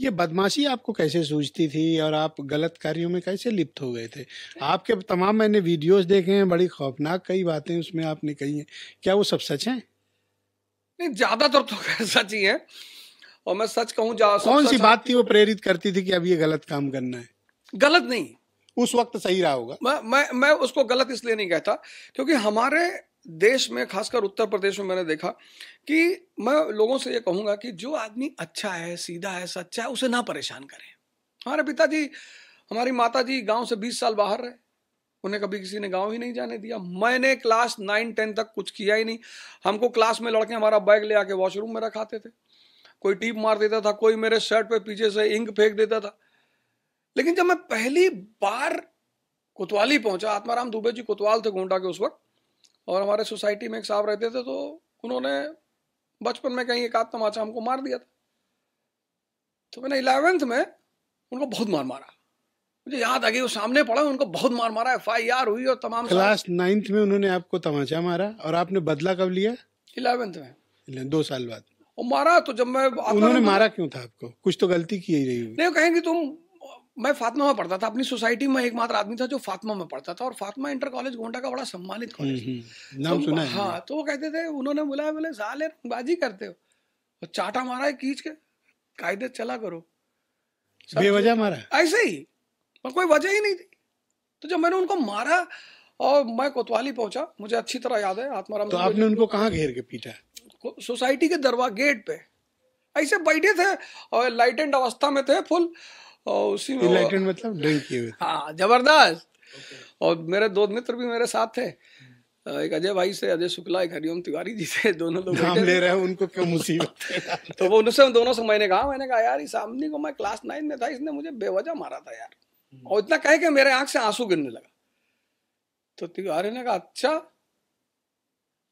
ये बदमाशी आपको कैसे सूझती थी और आप गलत कार्यों में कैसे लिप्त हो गए थे आपके तमाम मैंने वीडियोस देखे हैं बड़ी खौफनाक कई बातें उसमें आपने कही हैं क्या वो सब सच हैं नहीं ज़्यादातर तो सच ही है और मैं सच कहूँ कौन सी बात थी वो प्रेरित करती थी कि अब ये गलत काम करना है गलत नहीं उस वक्त सही रहा होगा मैं मैं मैं उसको गलत इसलिए नहीं कहता क्योंकि हमारे देश में खासकर उत्तर प्रदेश में मैंने देखा कि मैं लोगों से ये कहूंगा कि जो आदमी अच्छा है सीधा है सच्चा है उसे ना परेशान करें हमारे पिताजी हमारी माता जी गाँव से बीस साल बाहर रहे उन्हें कभी किसी ने गांव ही नहीं जाने दिया मैंने क्लास नाइन टेन तक कुछ किया ही नहीं हमको क्लास में लड़के हमारा बैग ले आके वॉशरूम में रखाते थे कोई टीप मार देता था कोई मेरे शर्ट पे पीछे से इंक फेंक देता था लेकिन जब मैं पहली बार कोतवाली पहुंचा आत्माराम दुबे जी कोतवाल थे गोंडा के उस वक्त और हमारे सोसाइटी में एक साहब रहते थे तो उन्होंने बचपन में कहीं एक आध तमाचा हमको मार दिया था तो मैंने इलेवेंथ में उनको बहुत मार मारा मुझे याद आ गई वो सामने पड़ा उनको बहुत मार मारा एफ आई आर हुई और तमाम क्लास नाइन्थ में उन्होंने आपको तमाचा मारा और आपने बदला कब लिया इलेवेंथ में दो साल बाद वो मारा तो जब मैं उन्होंने मारा क्यों था आपको कुछ तो गलती की ही रही नहीं कहेंगे तुम मैं फातमा में पढ़ता था अपनी सोसाइटी में एकमात्र आदमी था जो फातमा में पढ़ता था और फातमा इंटर कॉलेज गोंडा का बड़ा सम्मानित हम्म, कॉलेज हम्म, नाम तो सुना है हाँ तो वो कहते थे उन्होंने बुलाया बोले साले बाजी करते हो और चाटा मारा है खींच के कायदे चला करो बेवजह मारा ऐसे ही पर कोई वजह ही नहीं थी तो जब मैंने उनको मारा और मैं कोतवाली पहुंचा मुझे अच्छी तरह याद है आत्माराम तो आपने उनको तो- कहाँ घेर के पीटा सोसाइटी के दरवा गेट पे ऐसे बैठे थे और लाइटेंड अवस्था में थे फुल और उसी में इनलाइटेड मतलब ड्रिंक किए हुए हाँ जबरदस्त और मेरे दो मित्र भी मेरे साथ थे एक अजय भाई से अजय शुक्ला एक हरिओम तिवारी जी से दोनों लोग नाम ले रहे हैं उनको क्यों मुसीबत तो वो उनसे दोनों से मैंने कहा मैंने कहा यार इस आमनी को मैं क्लास नाइन में था इसने मुझे बेवजह मारा था यार हम्म। और इतना कह के मेरे आंख से आंसू गिरने लगा तो तिवारी ने कहा अच्छा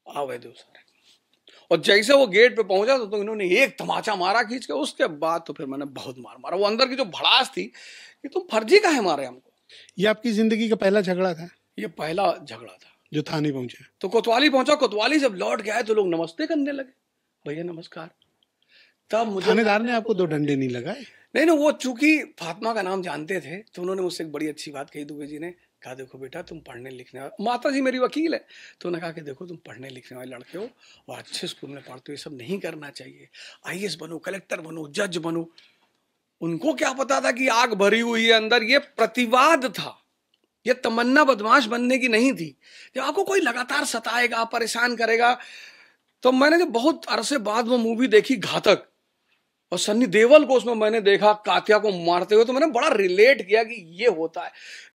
भाई दो सारे और जैसे वो गेट पे पहुंचा तो, तो इन्होंने एक तमाचा मारा खींच के उसके बाद तो फिर मैंने बहुत मार मारा वो अंदर की जो भड़ास थी कि तुम फर्जी का है मारे हमको ये आपकी जिंदगी का पहला झगड़ा था ये पहला झगड़ा था जो थाने पहुंचे तो कोतवाली पहुंचा कोतवाली जब लौट गया तो लोग नमस्ते करने लगे भैया नमस्कार तब मुझे थानेदार ने आपको दो डंडे नहीं लगाए नहीं ना वो चूंकि फातिमा का नाम जानते थे तो उन्होंने मुझसे एक बड़ी अच्छी बात कही दुबे जी ने कहा देखो बेटा तुम पढ़ने लिखने माता जी मेरी वकील है तो उन्होंने कहा कि देखो तुम पढ़ने लिखने वाले लड़के हो और अच्छे स्कूल में पढ़ते हो ये सब नहीं करना चाहिए आई बनो कलेक्टर बनो जज बनो उनको क्या पता था कि आग भरी हुई है अंदर ये प्रतिवाद था ये तमन्ना बदमाश बनने की नहीं थी जब आपको कोई लगातार सताएगा परेशान करेगा तो मैंने जब बहुत अरसे बाद वो मूवी देखी घातक और सन्नी देवल को उसमें मैंने देखा कात्या को मारते हुए तो मैंने बड़ा रिलेट किया कि ये होता है